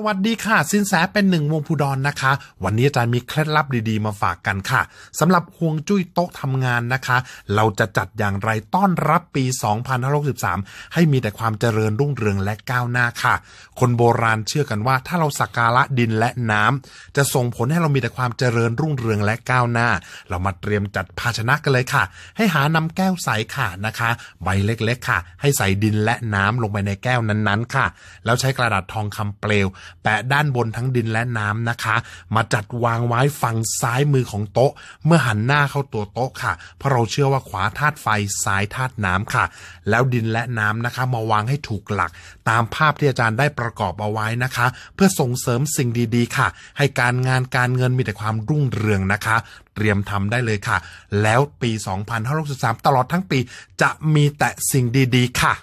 สวัสดีค่ะสินแสเป็นหนึ่งวงพูดอนนะคะ วันนี้อาจารย์มีเคล็ดลับดีๆมาฝากกันค่ะสำหรับห่วงจุ้ยโต๊ะทำงานนะคะ เราจะจัดอย่างไรต้อนรับปี2563ให้มีแต่ความเจริญรุ่งเรืองและก้าวหน้าค่ะ คนโบราณเชื่อกันว่า ถ้าเราสักการะดินและน้ำจะส่งผลให้เรามีแต่ความเจริญรุ่งเรืองและก้าวหน้า เรามาเตรียมจัดภาชนะกันเลยค่ะ ให้หานำแก้วใสค่ะนะคะ ใบเล็กๆค่ะ ให้ใส่ดินและน้ำลงไปในแก้วนั้นๆ ค่ะ แล้วใช้กระดาษทองคำเปลวแปะด้านบนทั้งดินและน้ำนะคะ มาจัดวางไว้ฝั่งซ้ายมือของโต๊ะ เมื่อหันหน้าเข้าตัวโต๊ะค่ะเพราะเราเชื่อว่าขวาธาตุไฟซ้ายธาตุน้ำค่ะ แล้วดินและน้ำนะคะ มาวางให้ถูกหลัก ตามภาพที่อาจารย์ได้ประกอบเอาไว้นะคะ เพื่อส่งเสริมสิ่งดีๆ ค่ะ ให้การงานการเงินมีแต่ความรุ่งเรืองนะคะ เตรียมทำได้เลยค่ะ แล้วปี2563ตลอดทั้งปีจะมีแต่สิ่งดีๆค่ะ